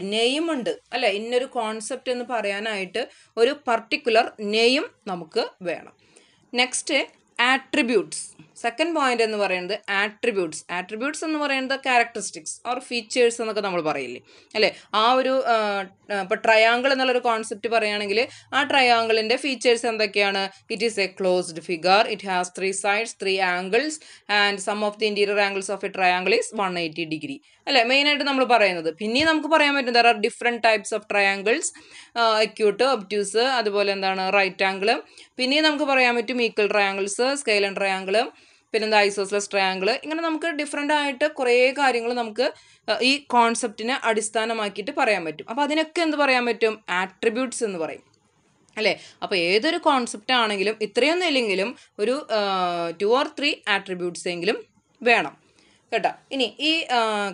ഉണ്ട് അല്ലേ ഇന്നൊരു കോൺസെപ്റ്റ് എന്ന് പറയാനായിട്ട് ഒരു പർട്ടിക്കുലർ നെയ്ം നമുക്ക് വേണം നെക്സ്റ്റ് ആട്രിബ്യൂട്ട്സ് സെക്കൻഡ് പോയിന്റ് എന്ന് പറയുന്നത് ആട്രിബ്യൂട്ട്സ് ആട്രിബ്യൂട്ട്സ് എന്ന് പറയുന്നത് ക്യാരക്ടറിസ്റ്റിക്സ് ഓർ ഫീച്ചേഴ്സ് എന്നൊക്കെ നമ്മൾ പറയില്ലേ അല്ലേ ആ ഒരു ഇപ്പോൾ ട്രയാങ്കിൾ എന്നുള്ളൊരു കോൺസെപ്റ്റ് പറയുകയാണെങ്കിൽ ആ ട്രയാങ്കിളിൻ്റെ ഫീച്ചേഴ്സ് എന്തൊക്കെയാണ് it is a closed figure it has three sides three angles and sum of the interior angles of a triangle is one eighty degree അല്ലേ മെയിനായിട്ട് നമ്മൾ പറയുന്നത് പിന്നെ നമുക്ക് പറയാൻ പറ്റും there are different types of triangles acute obtuse അതുപോലെ എന്താണ് റൈറ്റ് ആംഗിൾ പിന്നെ നമുക്ക് പറയാൻ പറ്റും ഈക്വൽ ട്രയാങ്കിൾസ് സ്കെയിൽ ആൻഡ് പിന്നെ എന്താ ഐസോസ്ലസ് ട്രയാങ്കിൾ ഇങ്ങനെ നമുക്ക് ഡിഫറെൻ്റ് ആയിട്ട് കുറേ കാര്യങ്ങൾ നമുക്ക് ഈ കോൺസെപ്റ്റിനെ അടിസ്ഥാനമാക്കിയിട്ട് പറയാൻ പറ്റും അപ്പോൾ അതിനൊക്കെ എന്ത് പറയാൻ പറ്റും ആട്രിബ്യൂട്ട്സ് എന്ന് പറയും അല്ലേ അപ്പോൾ ഏതൊരു കോൺസെപ്റ്റ് ആണെങ്കിലും ഇത്രയൊന്നും ഇല്ലെങ്കിലും ഒരു ടു ഓർ ത്രീ ആട്രിബ്യൂട്ട്സ് എങ്കിലും വേണം കേട്ടോ ഇനി ഈ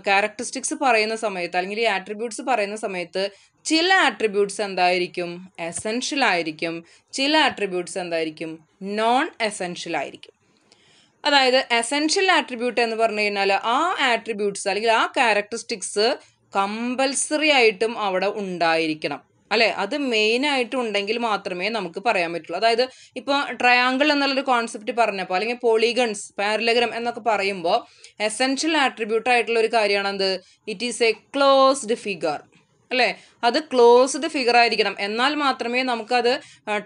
ക്യാരക്ടറിസ്റ്റിക്സ് പറയുന്ന സമയത്ത് അല്ലെങ്കിൽ ഈ ആട്രിബ്യൂട്ട്സ് പറയുന്ന സമയത്ത് ചില ആട്രിബ്യൂട്ട്സ് എന്തായിരിക്കും എസെൻഷ്യൽ ആയിരിക്കും ചില ആട്രിബ്യൂട്ട്സ് എന്തായിരിക്കും നോൺ എസെൻഷ്യൽ ആയിരിക്കും അതായത് എസെൻഷ്യൽ ആട്രിബ്യൂട്ട് എന്ന് പറഞ്ഞു കഴിഞ്ഞാൽ ആ ആട്രിബ്യൂട്ട്സ് അല്ലെങ്കിൽ ആ ക്യാരക്ടറിസ്റ്റിക്സ് കമ്പൽസറി ആയിട്ടും അവിടെ ഉണ്ടായിരിക്കണം അല്ലേ അത് മെയിൻ ആയിട്ട് ഉണ്ടെങ്കിൽ മാത്രമേ നമുക്ക് പറയാൻ പറ്റുള്ളൂ അതായത് ഇപ്പോൾ ട്രയാങ്കിൾ എന്നുള്ളൊരു കോൺസെപ്റ്റ് പറഞ്ഞപ്പോൾ അല്ലെങ്കിൽ പോളിഗൺസ് പാരലഗ്രം എന്നൊക്കെ പറയുമ്പോൾ എസെൻഷ്യൽ ആട്രിബ്യൂട്ട് ആയിട്ടുള്ള ഒരു കാര്യമാണ് എന്ത് it is a closed figure അല്ലേ അത് ക്ലോസ്ഡ് ഫിഗർ ആയിരിക്കണം എന്നാൽ മാത്രമേ നമുക്കത്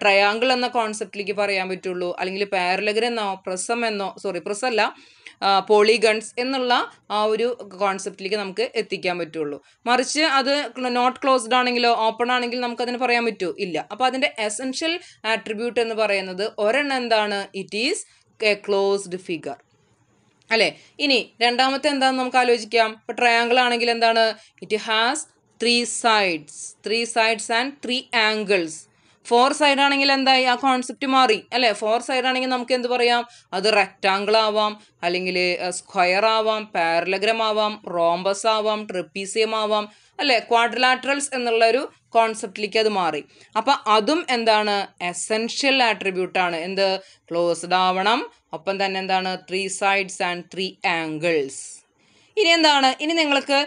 ട്രയാങ്കിൾ എന്ന കോൺസെപ്റ്റിലേക്ക് പറയാൻ പറ്റുള്ളൂ അല്ലെങ്കിൽ പാരലഗർ എന്നോ പ്രസം എന്നോ സോറി പ്രസ് അല്ല പോളിഗൺസ് എന്നുള്ള ആ ഒരു കോൺസെപ്റ്റിലേക്ക് നമുക്ക് എത്തിക്കാൻ പറ്റുള്ളൂ മറിച്ച് അത് നോട്ട് ക്ലോസ്ഡ് ആണെങ്കിലോ ഓപ്പൺ ആണെങ്കിൽ നമുക്കതിന് പറയാൻ പറ്റൂ ഇല്ല അപ്പോൾ അതിൻ്റെ എസെൻഷ്യൽ ആട്രിബ്യൂട്ട് എന്ന് പറയുന്നത് ഒരെണ്ണം എന്താണ് it is a closed figure അല്ലേ ഇനി രണ്ടാമത്തെ എന്താണെന്ന് നമുക്ക് ആലോചിക്കാം ഇപ്പോൾ ട്രയാങ്കിൾ ആണെങ്കിൽ എന്താണ് it has three sides three sides and three angles four side ആണെങ്കിൽ എന്തായി ആ കോൺസെപ്റ്റ് മാറി അല്ലേ ഫോർ സൈഡ് ആണെങ്കിൽ നമുക്ക് എന്ത് പറയാം അത് റെക്റ്റാംഗിൾ ആവാം അല്ലെങ്കിൽ സ്ക്വയർ ആവാം പാരലഗ്രം ആവാം റോംബസ് ആവാം ട്രിപ്പീസിയം ആവാം അല്ലേ ക്വാഡ്രിലാറ്ററൽസ് എന്നുള്ള ഒരു കോൺസെപ്റ്റിലേക്ക് അത് മാറി അപ്പം അതും എന്താണ് എസെൻഷ്യൽ ആട്രിബ്യൂട്ടാണ് എന്ത് ക്ലോസ്ഡ് ആവണം ഒപ്പം തന്നെ എന്താണ് three sides and three angles ഇനി എന്താണ് ഇനി നിങ്ങൾക്ക്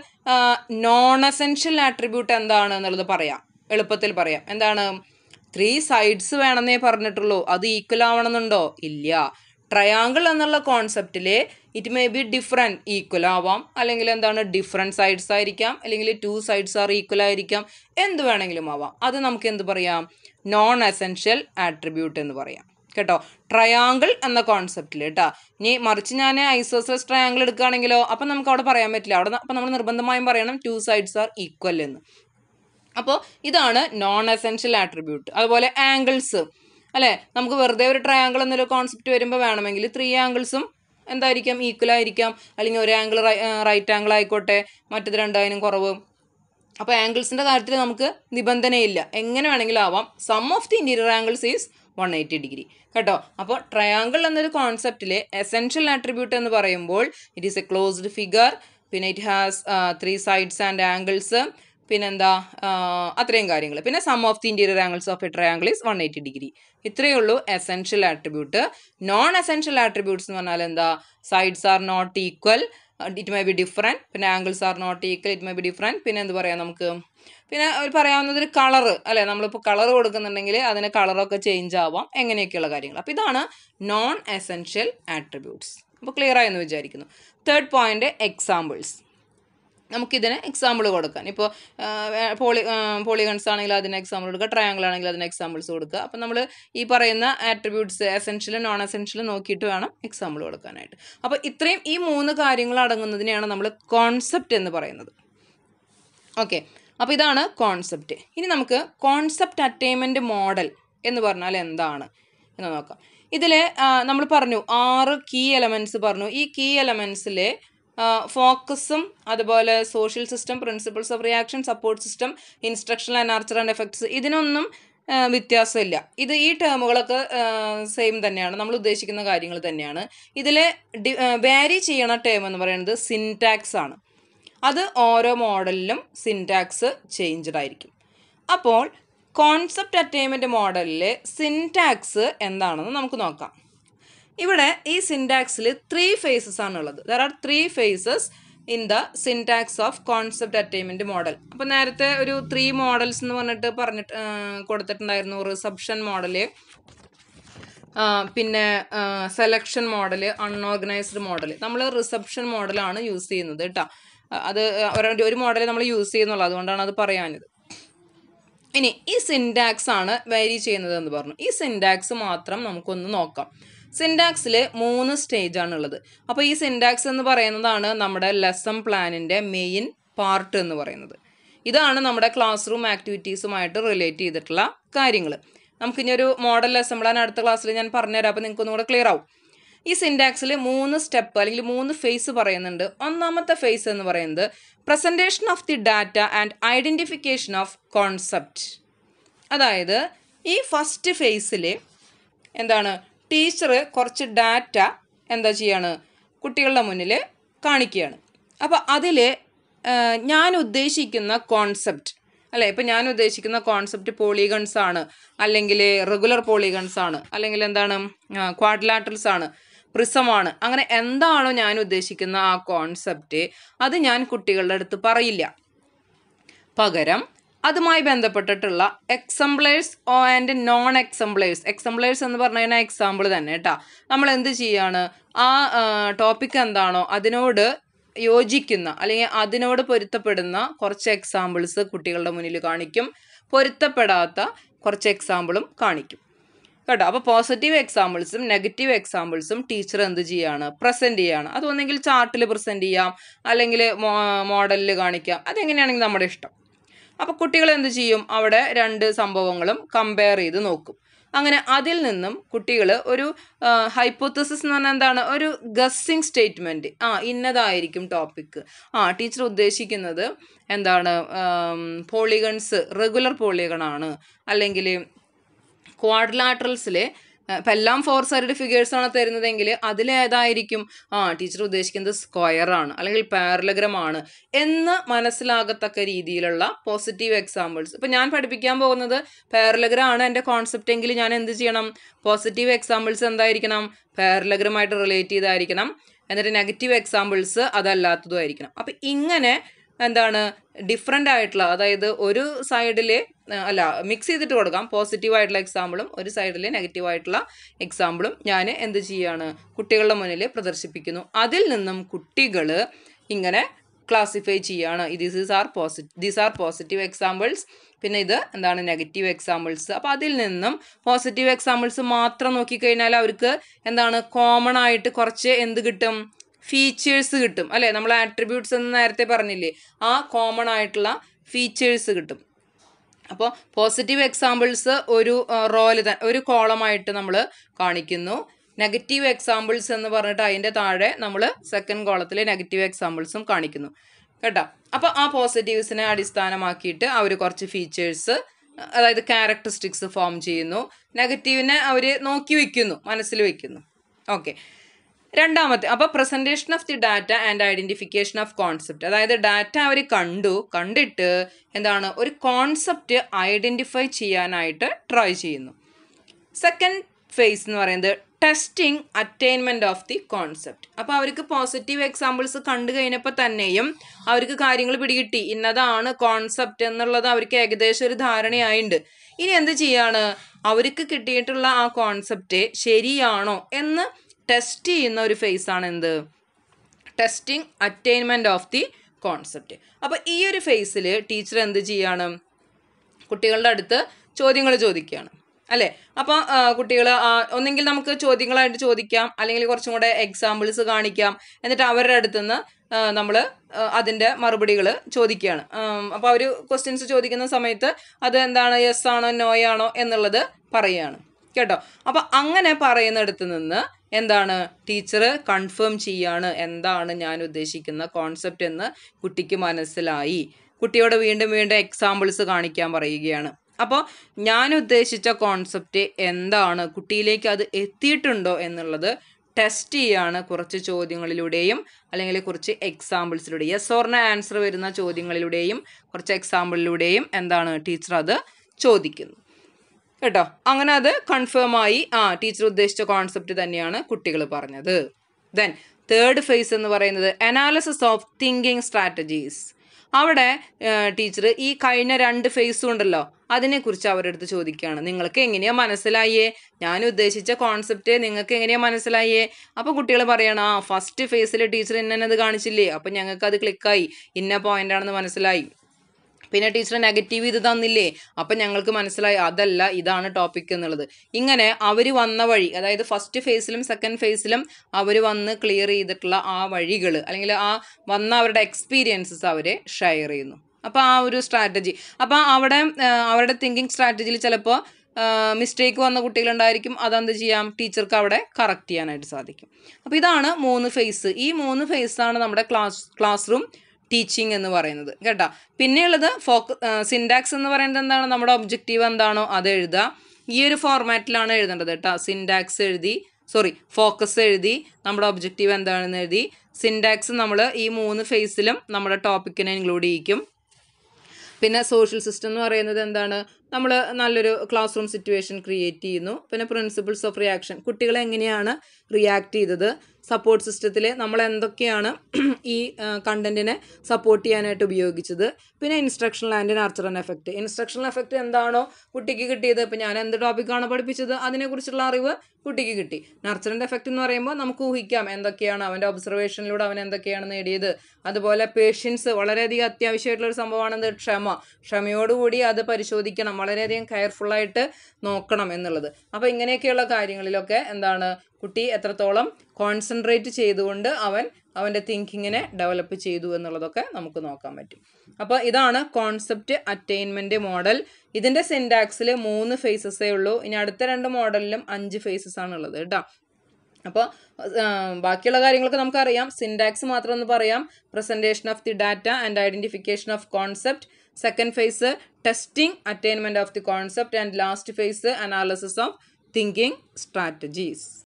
നോൺ എസെൻഷ്യൽ ആട്രിബ്യൂട്ട് എന്താണ് എന്നുള്ളത് പറയാം എളുപ്പത്തിൽ പറയാം എന്താണ് ത്രീ സൈഡ്സ് വേണമെന്നേ പറഞ്ഞിട്ടുള്ളൂ അത് ഈക്വൽ ആവണമെന്നുണ്ടോ ഇല്ല ട്രയാങ്കിൾ എന്നുള്ള കോൺസെപ്റ്റിൽ it may be different equal ആവാം അല്ലെങ്കിൽ എന്താണ് ഡിഫറെൻറ്റ് സൈഡ്സ് ആയിരിക്കാം അല്ലെങ്കിൽ ടു സൈഡ്സ് ആർ ഈക്വൽ ആയിരിക്കാം എന്ത് വേണമെങ്കിലും ആവാം അത് നമുക്ക് എന്ത് പറയാം നോൺ എസെൻഷ്യൽ ആട്രിബ്യൂട്ട് എന്ന് പറയാം കേട്ടോ ട്രയാങ്കിൾ എന്ന കോൺസെപ്റ്റിൽ കേട്ടോ ഇനി മറിച്ച് ഞാൻ ഐസോസസ് ട്രയാങ്കിൾ എടുക്കുകയാണെങ്കിലോ അപ്പം നമുക്ക് അവിടെ പറയാൻ പറ്റില്ല അവിടെ അപ്പം നമ്മൾ നിർബന്ധമായും പറയണം ടു സൈഡ്സ് ആർ ഈക്വൽ എന്ന് അപ്പോൾ ഇതാണ് നോൺ എസെൻഷ്യൽ ആട്രിബ്യൂട്ട് അതുപോലെ ആംഗിൾസ് അല്ലേ നമുക്ക് വെറുതെ ഒരു ട്രയാങ്കിൾ എന്നൊരു കോൺസെപ്റ്റ് വരുമ്പോൾ വേണമെങ്കിൽ ത്രീ ആംഗിൾസും എന്തായിരിക്കാം ഈക്വൽ ആയിരിക്കാം അല്ലെങ്കിൽ ഒരു ആംഗിൾ റൈറ്റ് ആംഗിൾ ആയിക്കോട്ടെ മറ്റത് രണ്ടായാലും കുറവ് അപ്പോൾ ആംഗിൾസിൻ്റെ കാര്യത്തിൽ നമുക്ക് നിബന്ധനയില്ല എങ്ങനെ വേണമെങ്കിലും ആവാം sum of the interior angles is one eighty degree കേട്ടോ അപ്പോൾ ട്രയാങ്കിൾ എന്നൊരു കോൺസെപ്റ്റിലെ എസെൻഷ്യൽ ആട്രിബ്യൂട്ട് എന്ന് പറയുമ്പോൾ it is a closed figure പിന്നെ it has three sides and angles പിന്നെന്താ അത്രയും കാര്യങ്ങൾ പിന്നെ sum of the interior angles of a triangle is one eighty degree ഇത്രയേ ഉള്ളൂ essential attribute non essential attributes എന്ന് പറഞ്ഞാൽ എന്താ sides are not equal it may be different പിന്നെ angles are not equal it may be different പിന്നെ എന്ത് പറയാം നമുക്ക് പിന്നെ അവർ പറയാവുന്നത് ഒരു കളർ അല്ലേ നമ്മളിപ്പോൾ കളർ കൊടുക്കുന്നുണ്ടെങ്കിൽ അതിന് കളറൊക്കെ ചേഞ്ച് ആവാം എങ്ങനെയൊക്കെയുള്ള കാര്യങ്ങൾ അപ്പോൾ ഇതാണ് നോൺ എസെൻഷ്യൽ ആട്രിബ്യൂട്ട്സ് അപ്പോൾ ക്ലിയർ ആയെന്ന് വിചാരിക്കുന്നു തേർഡ് പോയിൻ്റ് എക്സാമ്പിൾസ് നമുക്കിതിന് എക്സാമ്പിൾ കൊടുക്കാൻ ഇപ്പോൾ പോളി പോളിഗൺസ് ആണെങ്കിൽ അതിന് എക്സാമ്പിൾ കൊടുക്കുക ട്രയാങ്കിൾ ആണെങ്കിൽ അതിന് എക്സാമ്പിൾസ് കൊടുക്കുക അപ്പോൾ നമ്മൾ ഈ പറയുന്ന ആട്രിബ്യൂട്ട്സ് എസെൻഷ്യലും നോൺ എസെൻഷ്യലും നോക്കിയിട്ട് വേണം എക്സാമ്പിൾ കൊടുക്കാനായിട്ട് അപ്പോൾ ഇത്രയും ഈ മൂന്ന് കാര്യങ്ങൾ അടങ്ങുന്നതിനെയാണ് നമ്മൾ കോൺസെപ്റ്റ് എന്ന് പറയുന്നത് ഓക്കെ അപ്പോൾ ഇതാണ് കോൺസെപ്റ്റ് ഇനി നമുക്ക് കോൺസെപ്റ്റ് അറ്റൈൻമെൻറ്റ് മോഡൽ എന്ന് പറഞ്ഞാൽ എന്താണ് എന്ന് നോക്കാം ഇതിൽ നമ്മൾ പറഞ്ഞു ആറ് കീ എലമെൻറ്റ്സ് പറഞ്ഞു ഈ കീ എലമെൻസിലെ ഫോക്കസും അതുപോലെ social system principles of reaction support system instructional and archer and effects ഇതിനൊന്നും വ്യത്യാസമില്ല ഇത് ഈ ടേമുകളൊക്കെ സെയിം തന്നെയാണ് നമ്മൾ ഉദ്ദേശിക്കുന്ന കാര്യങ്ങൾ തന്നെയാണ് ഡി വേരി ചെയ്യണ ടേം എന്ന് പറയുന്നത് സിൻടാക്സ് ആണ് അത് ഓരോ മോഡലിലും സിൻറ്റാക്സ് ചേഞ്ച്ഡ് ആയിരിക്കും അപ്പോൾ കോൺസെപ്റ്റ് അറ്റൈൻമെൻറ്റ് മോഡലിൽ സിൻറ്റാക്സ് എന്താണെന്ന് നമുക്ക് നോക്കാം ഇവിടെ ഈ സിൻറ്റാക്സിൽ ത്രീ ഫേസസ് ആണ് ഉള്ളത് there are three phases in the syntax of concept attainment model അപ്പോൾ നേരത്തെ ഒരു ത്രീ മോഡൽസ് എന്ന് പറഞ്ഞിട്ട് പറഞ്ഞിട്ട് കൊടുത്തിട്ടുണ്ടായിരുന്നു റിസപ്ഷൻ മോഡല് പിന്നെ സെലക്ഷൻ മോഡൽ അൺഓർഗനൈസ്ഡ് മോഡൽ നമ്മൾ റിസപ്ഷൻ മോഡലാണ് യൂസ് ചെയ്യുന്നത് കേട്ടോ അത് ഒരു മോഡൽ നമ്മൾ യൂസ് ചെയ്യുന്നുള്ളൂ അതുകൊണ്ടാണ് അത് പറയാനത് ഇനി ഈ സിൻഡാക്സ് ആണ് വേരി ചെയ്യുന്നത് എന്ന് പറഞ്ഞു ഈ സിൻഡാക്സ് മാത്രം നമുക്കൊന്ന് നോക്കാം സിൻഡാക്സിൽ മൂന്ന് സ്റ്റേജ് ആണുള്ളത് അപ്പോൾ ഈ സിൻഡാക്സ് എന്ന് പറയുന്നതാണ് നമ്മുടെ ലെസൺ പ്ലാനിൻ്റെ മെയിൻ പാർട്ട് എന്ന് പറയുന്നത് ഇതാണ് നമ്മുടെ ക്ലാസ് റൂം ആക്ടിവിറ്റീസുമായിട്ട് റിലേറ്റ് ചെയ്തിട്ടുള്ള കാര്യങ്ങൾ നമുക്കിനി ഒരു മോഡൽ ലെസൺ പ്ലാൻ അടുത്ത ക്ലാസ്സിൽ ഞാൻ പറഞ്ഞുതരാം അപ്പോൾ നിങ്ങൾക്കൊന്നുകൂടെ ക്ലിയർ ആവും ഈ സിൻഡാക്സിൽ മൂന്ന് സ്റ്റെപ്പ് അല്ലെങ്കിൽ മൂന്ന് ഫേസ് പറയുന്നുണ്ട് ഒന്നാമത്തെ ഫേസ് എന്ന് പറയുന്നത് presentation of the data and identification of concept അതായത് ഈ ഫസ്റ്റ് ഫേസിൽ എന്താണ് ടീച്ചർ കുറച്ച് ഡാറ്റ എന്താ ചെയ്യാണ് കുട്ടികളുടെ മുന്നിൽ കാണിക്കുകയാണ് അപ്പോൾ അതിൽ ഞാൻ ഉദ്ദേശിക്കുന്ന കോൺസെപ്റ്റ് അല്ലേ ഇപ്പം ഞാൻ ഉദ്ദേശിക്കുന്ന കോൺസെപ്റ്റ് പോളിഗൺസ് ആണ് അല്ലെങ്കിൽ റെഗുലർ പോളിഗൺസ് ആണ് അല്ലെങ്കിൽ എന്താണ് ക്വാഡ്ലാറ്റൽസ് ആണ് പ്രിസമാണ് അങ്ങനെ എന്താണോ ഞാൻ ഉദ്ദേശിക്കുന്ന ആ കോൺസെപ്റ്റ് അത് ഞാൻ കുട്ടികളുടെ അടുത്ത് പറയില്ല പകരം അതുമായി ബന്ധപ്പെട്ടിട്ടുള്ള എക്സംപ്ലേഴ്സ് ആൻഡ് നോൺ എക്സംപ്ലേഴ്സ് എക്സംപ്ലേഴ്സ് എന്ന് പറഞ്ഞു കഴിഞ്ഞാൽ എക്സാമ്പിൾ തന്നെ കേട്ടാ നമ്മൾ എന്ത് ചെയ്യാണ് ആ ടോപ്പിക് എന്താണോ അതിനോട് യോജിക്കുന്ന അല്ലെങ്കിൽ അതിനോട് പൊരുത്തപ്പെടുന്ന കുറച്ച് എക്സാമ്പിൾസ് കുട്ടികളുടെ മുന്നിൽ കാണിക്കും പൊരുത്തപ്പെടാത്ത കുറച്ച് എക്സാമ്പിളും കാണിക്കും കേട്ടോ അപ്പോൾ പോസിറ്റീവ് എക്സാമ്പിൾസും നെഗറ്റീവ് എക്സാമ്പിൾസും ടീച്ചർ എന്ത് ചെയ്യുകയാണ് പ്രസൻറ്റ് അത് ഒന്നെങ്കിൽ ചാർട്ടിൽ പ്രസൻറ്റ് ചെയ്യാം അല്ലെങ്കിൽ മോഡലിൽ കാണിക്കാം അതെങ്ങനെയാണെങ്കിൽ നമ്മുടെ ഇഷ്ടം അപ്പോൾ കുട്ടികൾ എന്ത് ചെയ്യും അവിടെ രണ്ട് സംഭവങ്ങളും കമ്പയർ ചെയ്ത് നോക്കും അങ്ങനെ അതിൽ നിന്നും കുട്ടികൾ ഒരു ഹൈപ്പോത്തസിസ് എന്ന് പറഞ്ഞാൽ എന്താണ് ഒരു ഗസ്സിങ് സ്റ്റേറ്റ്മെൻറ്റ് ആ ഇന്നതായിരിക്കും ടോപ്പിക്ക് ആ ടീച്ചർ ഉദ്ദേശിക്കുന്നത് എന്താണ് പോളിഗൺസ് റെഗുലർ പോളിഗണാണ് അല്ലെങ്കിൽ ക്വാഡ്ലാട്രൽസിലെ ഇപ്പം എല്ലാം ഫോർ സൈഡ് ഫിഗേഴ്സാണ് തരുന്നതെങ്കിൽ അതിലേതായിരിക്കും ആ ടീച്ചർ ഉദ്ദേശിക്കുന്നത് സ്ക്വയറാണ് അല്ലെങ്കിൽ പാരലഗ്രം ആണ് എന്ന് മനസ്സിലാകത്തക്ക രീതിയിലുള്ള പോസിറ്റീവ് എക്സാമ്പിൾസ് ഇപ്പം ഞാൻ പഠിപ്പിക്കാൻ പോകുന്നത് പാരലഗ്രം ആണ് എൻ്റെ കോൺസെപ്റ്റ് എങ്കിൽ ഞാൻ എന്ത് ചെയ്യണം പോസിറ്റീവ് എക്സാമ്പിൾസ് എന്തായിരിക്കണം പാരലഗ്രമായിട്ട് റിലേറ്റ് ചെയ്തായിരിക്കണം എന്നിട്ട് നെഗറ്റീവ് എക്സാമ്പിൾസ് അതല്ലാത്തതും ആയിരിക്കണം അപ്പം ഇങ്ങനെ എന്താണ് ഡിഫറെൻ്റ് ആയിട്ടുള്ള അതായത് ഒരു സൈഡിലെ അല്ല മിക്സ് ചെയ്തിട്ട് കൊടുക്കാം പോസിറ്റീവ് ആയിട്ടുള്ള എക്സാമ്പിളും ഒരു സൈഡിലെ നെഗറ്റീവ് ആയിട്ടുള്ള എക്സാമ്പിളും ഞാൻ എന്ത് ചെയ്യുകയാണ് കുട്ടികളുടെ മുന്നിൽ പ്രദർശിപ്പിക്കുന്നു അതിൽ നിന്നും കുട്ടികൾ ഇങ്ങനെ ക്ലാസിഫൈ ചെയ്യുകയാണ് this are positive these are positive examples പിന്നെ ഇത് എന്താണ് നെഗറ്റീവ് എക്സാമ്പിൾസ് അപ്പോൾ അതിൽ നിന്നും പോസിറ്റീവ് എക്സാമ്പിൾസ് മാത്രം നോക്കിക്കഴിഞ്ഞാൽ അവർക്ക് എന്താണ് കോമൺ ആയിട്ട് കുറച്ച് എന്ത് കിട്ടും ഫീച്ചേഴ്സ് കിട്ടും അല്ലേ നമ്മൾ ആട്രിബ്യൂട്ട്സ് എന്ന് നേരത്തെ പറഞ്ഞില്ലേ ആ കോമൺ ആയിട്ടുള്ള ഫീച്ചേഴ്സ് കിട്ടും അപ്പോൾ പോസിറ്റീവ് എക്സാമ്പിൾസ് ഒരു റോല് ഒരു കോളമായിട്ട് നമ്മൾ കാണിക്കുന്നു നെഗറ്റീവ് എക്സാമ്പിൾസ് എന്ന് പറഞ്ഞിട്ട് അതിൻ്റെ താഴെ നമ്മൾ സെക്കൻഡ് കോളത്തിൽ നെഗറ്റീവ് എക്സാമ്പിൾസും കാണിക്കുന്നു കേട്ടോ അപ്പോൾ ആ പോസിറ്റീവ്സിനെ അടിസ്ഥാനമാക്കിയിട്ട് അവർ കുറച്ച് ഫീച്ചേഴ്സ് അതായത് ക്യാരക്ടറിസ്റ്റിക്സ് ഫോം ചെയ്യുന്നു നെഗറ്റീവിനെ അവർ നോക്കി വയ്ക്കുന്നു മനസ്സിൽ വയ്ക്കുന്നു ഓക്കെ രണ്ടാമത്തെ അപ്പോൾ presentation of the data and identification of concept അതായത് ഡാറ്റ അവർ കണ്ടു കണ്ടിട്ട് എന്താണ് ഒരു കോൺസെപ്റ്റ് ഐഡൻറ്റിഫൈ ചെയ്യാനായിട്ട് ട്രൈ ചെയ്യുന്നു സെക്കൻഡ് ഫേസ് എന്ന് പറയുന്നത് testing attainment of the concept അപ്പോൾ അവർക്ക് പോസിറ്റീവ് എക്സാമ്പിൾസ് കണ്ടു കഴിഞ്ഞപ്പോൾ തന്നെയും അവർക്ക് കാര്യങ്ങൾ പിടികിട്ടി ഇന്നതാണ് കോൺസെപ്റ്റ് എന്നുള്ളത് അവർക്ക് ഏകദേശം ഒരു ധാരണയായിണ്ട് ഇനി എന്ത് ചെയ്യാണ് അവർക്ക് കിട്ടിയിട്ടുള്ള ആ കോൺസെപ്റ്റ് ശരിയാണോ എന്ന് ടെസ്റ്റ് ചെയ്യുന്ന ഒരു ഫേസ് ആണ് എന്ത് testing attainment of the concept അപ്പോൾ ഈ ഒരു ഫേസിൽ ടീച്ചർ എന്ത് ചെയ്യുകയാണ് കുട്ടികളുടെ അടുത്ത് ചോദ്യങ്ങൾ ചോദിക്കുകയാണ് അല്ലേ അപ്പോൾ കുട്ടികൾ ഒന്നെങ്കിൽ നമുക്ക് ചോദ്യങ്ങളായിട്ട് ചോദിക്കാം അല്ലെങ്കിൽ കുറച്ചും കൂടെ എക്സാമ്പിൾസ് കാണിക്കാം എന്നിട്ട് അവരുടെ നിന്ന് നമ്മൾ അതിൻ്റെ മറുപടികൾ ചോദിക്കുകയാണ് അപ്പോൾ അവർ ക്വസ്റ്റ്യൻസ് ചോദിക്കുന്ന സമയത്ത് അത് എന്താണ് യെസ് ആണോ നോ ആണോ എന്നുള്ളത് പറയുകയാണ് കേട്ടോ അപ്പോൾ അങ്ങനെ പറയുന്നിടത്ത് നിന്ന് എന്താണ് ടീച്ചർ കൺഫേം ചെയ്യാണ് എന്താണ് ഞാൻ ഉദ്ദേശിക്കുന്ന കോൺസെപ്റ്റ് എന്ന് കുട്ടിക്ക് മനസ്സിലായി കുട്ടിയോട് വീണ്ടും വീണ്ടും എക്സാമ്പിൾസ് കാണിക്കാൻ പറയുകയാണ് അപ്പോൾ ഞാൻ ഉദ്ദേശിച്ച കോൺസെപ്റ്റ് എന്താണ് കുട്ടിയിലേക്ക് അത് എത്തിയിട്ടുണ്ടോ എന്നുള്ളത് ടെസ്റ്റ് ചെയ്യാണ് കുറച്ച് ചോദ്യങ്ങളിലൂടെയും അല്ലെങ്കിൽ കുറച്ച് എക്സാമ്പിൾസിലൂടെയും യെസ് ഓർണ ആൻസർ വരുന്ന ചോദ്യങ്ങളിലൂടെയും കുറച്ച് എക്സാമ്പിളിലൂടെയും എന്താണ് ടീച്ചർ അത് ചോദിക്കുന്നു കേട്ടോ അങ്ങനെ അത് കൺഫേം ആയി ആ ടീച്ചർ ഉദ്ദേശിച്ച കോൺസെപ്റ്റ് തന്നെയാണ് കുട്ടികൾ പറഞ്ഞത് ദെൻ തേർഡ് ഫേസ് എന്ന് പറയുന്നത് അനാലിസിസ് ഓഫ് തിങ്കിങ് സ്ട്രാറ്റജീസ് അവിടെ ടീച്ചർ ഈ കഴിഞ്ഞ രണ്ട് ഫേസും ഉണ്ടല്ലോ അതിനെക്കുറിച്ച് അടുത്ത് ചോദിക്കുകയാണ് നിങ്ങൾക്ക് എങ്ങനെയാ മനസ്സിലായേ ഞാൻ ഉദ്ദേശിച്ച കോൺസെപ്റ്റ് നിങ്ങൾക്ക് എങ്ങനെയാ മനസ്സിലായേ അപ്പോൾ കുട്ടികൾ പറയണം ആ ഫസ്റ്റ് ഫേസിൽ ടീച്ചർ ഇന്നത് കാണിച്ചില്ലേ അപ്പൊ ഞങ്ങൾക്ക് അത് ക്ലിക്കായി ഇന്ന ആണെന്ന് മനസ്സിലായി പിന്നെ ടീച്ചർ നെഗറ്റീവ് ഇത് തന്നില്ലേ അപ്പം ഞങ്ങൾക്ക് മനസ്സിലായി അതല്ല ഇതാണ് ടോപ്പിക് എന്നുള്ളത് ഇങ്ങനെ അവർ വന്ന വഴി അതായത് ഫസ്റ്റ് ഫേസിലും സെക്കൻഡ് ഫേസിലും അവർ വന്ന് ക്ലിയർ ചെയ്തിട്ടുള്ള ആ വഴികൾ അല്ലെങ്കിൽ ആ വന്ന അവരുടെ എക്സ്പീരിയൻസസ് അവർ ഷെയർ ചെയ്യുന്നു അപ്പോൾ ആ ഒരു സ്ട്രാറ്റജി അപ്പോൾ അവിടെ അവരുടെ തിങ്കിങ് സ്ട്രാറ്റജിയിൽ ചിലപ്പോൾ മിസ്റ്റേക്ക് വന്ന കുട്ടികളുണ്ടായിരിക്കും അതെന്ത് ചെയ്യാം ടീച്ചർക്ക് അവിടെ കറക്റ്റ് ചെയ്യാനായിട്ട് സാധിക്കും അപ്പോൾ ഇതാണ് മൂന്ന് ഫേസ് ഈ മൂന്ന് ഫേസാണ് നമ്മുടെ ക്ലാസ് ക്ലാസ് റൂം ടീച്ചിങ് എന്ന് പറയുന്നത് കേട്ടോ പിന്നെയുള്ളത് ഫോക്ക് സിൻഡാക്സ് എന്ന് പറയുന്നത് എന്താണ് നമ്മുടെ ഒബ്ജക്റ്റീവ് എന്താണോ അത് എഴുതുക ഈ ഒരു ഫോർമാറ്റിലാണ് എഴുതേണ്ടത് കേട്ടോ സിൻഡാക്സ് എഴുതി സോറി ഫോക്കസ് എഴുതി നമ്മുടെ ഒബ്ജക്റ്റീവ് എന്താണെന്ന് എഴുതി സിൻഡാക്സ് നമ്മൾ ഈ മൂന്ന് ഫേസിലും നമ്മുടെ ടോപ്പിക്കിനെ ഇൻക്ലൂഡ് ചെയ്യിക്കും പിന്നെ സോഷ്യൽ സിസ്റ്റം എന്ന് പറയുന്നത് എന്താണ് നമ്മൾ നല്ലൊരു ക്ലാസ് റൂം സിറ്റുവേഷൻ ക്രിയേറ്റ് ചെയ്യുന്നു പിന്നെ പ്രിൻസിപ്പിൾസ് ഓഫ് റിയാക്ഷൻ കുട്ടികളെ എങ്ങനെയാണ് റിയാക്ട് ചെയ്തത് സപ്പോർട്ട് സിസ്റ്റത്തിൽ നമ്മൾ എന്തൊക്കെയാണ് ഈ കണ്ടൻറ്റിനെ സപ്പോർട്ട് ചെയ്യാനായിട്ട് ഉപയോഗിച്ചത് പിന്നെ instructional and nurture and effect instructional effect എന്താണോ കുട്ടിക്ക് കിട്ടിയത് ഇപ്പം ഞാൻ എന്ത് ടോപ്പിക്കാണ് പഠിപ്പിച്ചത് അതിനെക്കുറിച്ചുള്ള അറിവ് കുട്ടിക്ക് കിട്ടി നർച്ചറിൻ്റെ എഫക്റ്റ് എന്ന് പറയുമ്പോൾ നമുക്ക് ഊഹിക്കാം എന്തൊക്കെയാണ് അവൻ്റെ ഒബ്സർവേഷനിലൂടെ അവൻ എന്തൊക്കെയാണ് നേടിയത് അതുപോലെ പേഷ്യൻസ് വളരെയധികം അത്യാവശ്യമായിട്ടുള്ള ഒരു സംഭവമാണെന്ത് ക്ഷമ ക്ഷമയോടുകൂടി അത് പരിശോധിക്കണം വളരെയധികം കെയർഫുള്ളായിട്ട് നോക്കണം എന്നുള്ളത് അപ്പോൾ ഇങ്ങനെയൊക്കെയുള്ള കാര്യങ്ങളിലൊക്കെ എന്താണ് കുട്ടി എത്രത്തോളം കോൺസെൻട്രേറ്റ് ചെയ്തുകൊണ്ട് അവൻ അവൻ്റെ തിങ്കിങ്ങിനെ ഡെവലപ്പ് ചെയ്തു എന്നുള്ളതൊക്കെ നമുക്ക് നോക്കാൻ പറ്റും അപ്പോൾ ഇതാണ് കോൺസെപ്റ്റ് അറ്റൈൻമെൻറ്റ് മോഡൽ ഇതിന്റെ സിൻഡാക്സിൽ മൂന്ന് ഫേസസേ ഉള്ളൂ ഇനി അടുത്ത രണ്ട് മോഡലിലും അഞ്ച് ഫേസസ് ആണ് ഉള്ളത് കേട്ടോ അപ്പോൾ ബാക്കിയുള്ള കാര്യങ്ങളൊക്കെ നമുക്കറിയാം സിൻഡാക്സ് മാത്രം ഒന്ന് പറയാം presentation of the data and identification of concept second phase testing attainment of the concept and last phase analysis of thinking strategies